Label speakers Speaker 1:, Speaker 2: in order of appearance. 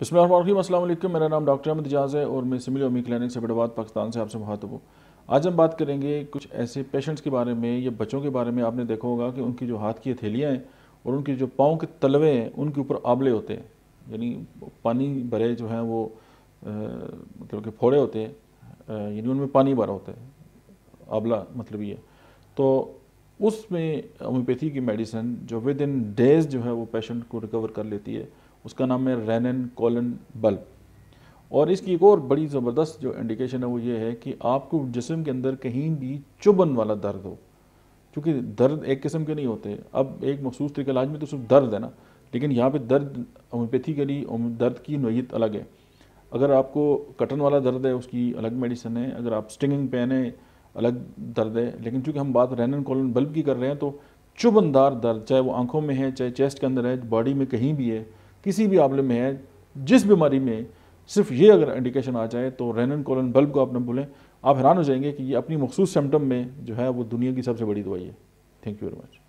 Speaker 1: बसमीम मेरा नाम डॉक्टर अहमद एजाज है और मैं ओमी क्लिनिक से बड़ाबाद पाकिस्तान से आपसे मुखातब हूँ आज हम बात करेंगे कुछ ऐसे पेशेंट्स के बारे में या बच्चों के बारे में आपने देखा होगा कि उनकी जो हाथ की हथेलियाँ हैं और उनके जो पाँव के तलवे हैं उनके ऊपर आबले होते हैं यानी पानी भरे जो हैं वो मतलब कि फोड़े होते हैं यानी उनमें पानी भरा होता है आबला मतलब ये तो उसमें होम्योपैथी की मेडिसिन जो विद इन डेज जो है वो पेशेंट को रिकवर कर लेती है उसका नाम है रेनन कॉलन बल्ब और इसकी एक और बड़ी ज़बरदस्त जो इंडिकेशन है वो ये है कि आपको जिसम के अंदर कहीं भी चुभन वाला दर्द हो क्योंकि दर्द एक किस्म के नहीं होते अब एक मखसूस तरीके इलाज में तो सिर्फ दर्द है ना लेकिन यहाँ पे दर्द होम्योपैथी के लिए दर्द की नोयत अलग है अगर आपको कटन वाला दर्द है उसकी अलग मेडिसिन है अगर आप स्टिंगिंग पेन है अलग दर्द है लेकिन चूंकि हम बात रैनन कॉलन बल्ब की कर रहे हैं तो चुभनदार दर्द चाहे वो आंखों में है चाहे चेस्ट के अंदर है बॉडी में कहीं भी है किसी भी प्रॉब्लम में है जिस बीमारी में सिर्फ ये अगर इंडिकेशन आ जाए तो रेनन कोलन बल्ब को आप ना भूलें आप हैरान हो जाएंगे कि ये अपनी मखसूस सिम्टम में जो है वो दुनिया की सबसे बड़ी दवाई है थैंक यू वेरी मच